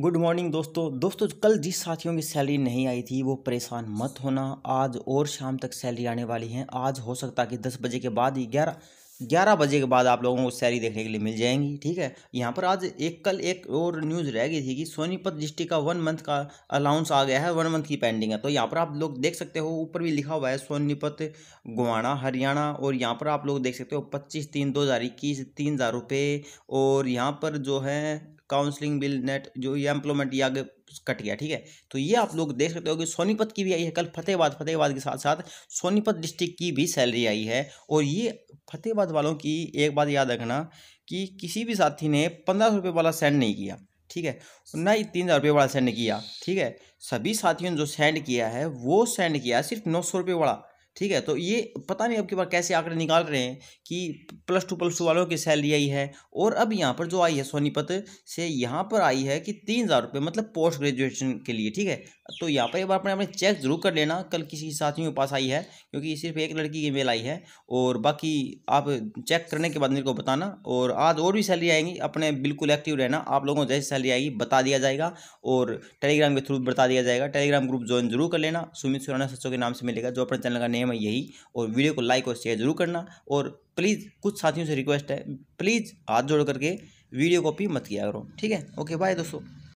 good morning दोस्तों दोस्तों कल जिस साथियों की सैलरी नहीं आई थी वो परेशान मत होना आज और शाम तक सैलरी आने वाली है आज हो सकता है कि दस बजे के बाद ही ग्यारह ग्यारह बजे के बाद आप लोगों को सैलरी देखने के लिए मिल जाएंगी ठीक है यहाँ पर आज एक कल एक और न्यूज़ रह गई थी कि सोनीपत डिस्ट्रिक्ट का वन मंथ का अलाउंस आ गया है वन मंथ की पेंडिंग है तो यहाँ पर आप लोग देख सकते हो ऊपर भी लिखा हुआ है सोनीपत गुवाना हरियाणा और यहाँ पर आप लोग देख सकते हो पच्चीस तीन दो हज़ार इक्कीस तीन हज़ार रुपये और यहाँ पर जो है काउंसलिंग बिल नेट जो ये एम्प्लॉयमेंट ये आगे कट गया ठीक है तो ये आप लोग देख सकते हो कि सोनीपत की भी आई है कल फतेहबाद फतेहबाद के साथ साथ सोनीपत डिस्ट्रिक्ट की भी सैलरी आई है और ये फतेहबाद वालों की एक बात याद रखना कि किसी भी साथी ने पंद्रह सौ रुपये वाला सेंड नहीं किया ठीक है ना ही तीन हज़ार रुपये वाला सेंड किया ठीक है सभी साथियों ने जो सेंड किया है वो सेंड किया सिर्फ नौ सौ रुपये वाला ठीक है तो ये पता नहीं अब की बार कैसे आंकड़े निकाल रहे हैं कि प्लस टू प्लस टू वालों की सैलरी आई है और अब यहाँ पर जो आई है सोनीपत से यहाँ पर आई है कि तीन हज़ार रुपये मतलब पोस्ट ग्रेजुएशन के लिए ठीक है तो यहाँ पर एक बार अपने अपने चेक ज़रूर कर लेना कल किसी साथियों के पास आई है क्योंकि सिर्फ एक लड़की की मेल आई है और बाकी आप चेक करने के बाद मेरे को बताना और आज और भी सैलरी आएंगी अपने बिल्कुल एक्टिव रहना आप लोगों को जैसे सैलरी आएगी बता दिया जाएगा और टेलीग्राम के थ्रू बता दिया जाएगा टेलीग्राम ग्रुप ज्वाइन जरूर कर लेना सुमित सुराना सचो के नाम से मिलेगा जो अपने चैनल का नेम में यही और वीडियो को लाइक और शेयर जरूर करना और प्लीज़ कुछ साथियों से रिक्वेस्ट है प्लीज़ हाथ जोड़ करके वीडियो कॉपी मत किया करो ठीक है ओके बाय दोस्तों